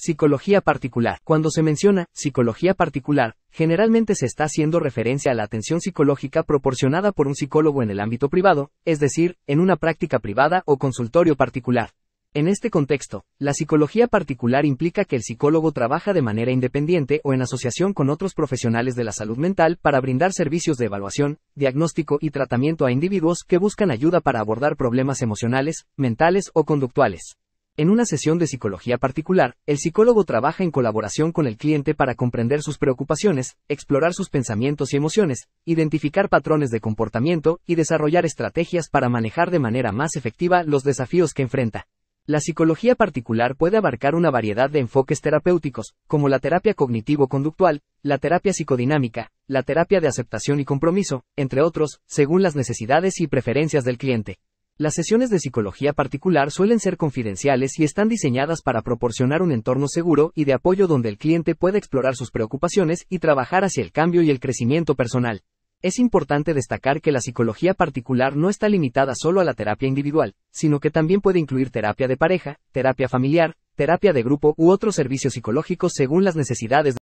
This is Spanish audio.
Psicología particular. Cuando se menciona psicología particular, generalmente se está haciendo referencia a la atención psicológica proporcionada por un psicólogo en el ámbito privado, es decir, en una práctica privada o consultorio particular. En este contexto, la psicología particular implica que el psicólogo trabaja de manera independiente o en asociación con otros profesionales de la salud mental para brindar servicios de evaluación, diagnóstico y tratamiento a individuos que buscan ayuda para abordar problemas emocionales, mentales o conductuales. En una sesión de psicología particular, el psicólogo trabaja en colaboración con el cliente para comprender sus preocupaciones, explorar sus pensamientos y emociones, identificar patrones de comportamiento y desarrollar estrategias para manejar de manera más efectiva los desafíos que enfrenta. La psicología particular puede abarcar una variedad de enfoques terapéuticos, como la terapia cognitivo-conductual, la terapia psicodinámica, la terapia de aceptación y compromiso, entre otros, según las necesidades y preferencias del cliente. Las sesiones de psicología particular suelen ser confidenciales y están diseñadas para proporcionar un entorno seguro y de apoyo donde el cliente pueda explorar sus preocupaciones y trabajar hacia el cambio y el crecimiento personal. Es importante destacar que la psicología particular no está limitada solo a la terapia individual, sino que también puede incluir terapia de pareja, terapia familiar, terapia de grupo u otros servicios psicológicos según las necesidades. de